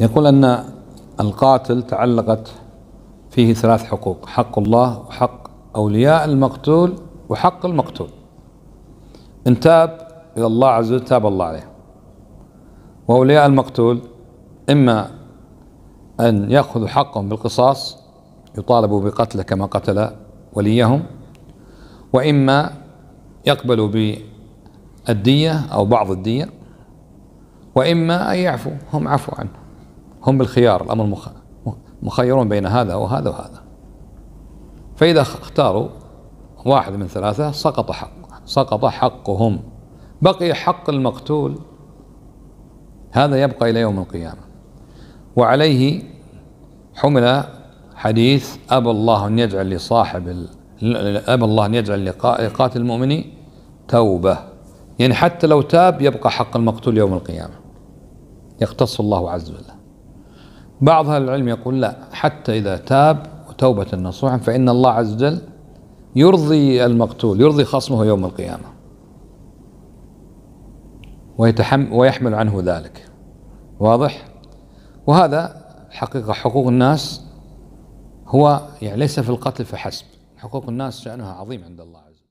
يقول أن القاتل تعلقت فيه ثلاث حقوق حق الله وحق أولياء المقتول وحق المقتول إن تاب إلى الله عز وجل تاب الله عليه وأولياء المقتول إما أن يأخذوا حقهم بالقصاص يطالبوا بقتله كما قتل وليهم وإما يقبلوا بالدية أو بعض الدية وإما أن يعفوا هم عفوا عنه هم بالخيار الأمر مخيرون بين هذا وهذا وهذا فإذا اختاروا واحد من ثلاثة سقط حق سقط حقهم بقي حق المقتول هذا يبقى إلى يوم القيامة وعليه حمل حديث أبى الله أن يجعل لصاحب أبى الله أن يجعل لقاتل المؤمن توبة يعني حتى لو تاب يبقى حق المقتول يوم القيامة يقتص الله عز وجل بعض أهل العلم يقول لا حتى إذا تاب وتوبة نصوحا فإن الله عز وجل يرضي المقتول يرضي خصمه يوم القيامة ويتحم ويحمل عنه ذلك واضح وهذا حقيقة حقوق الناس هو يعني ليس في القتل فحسب حقوق الناس شأنها عظيم عند الله عز وجل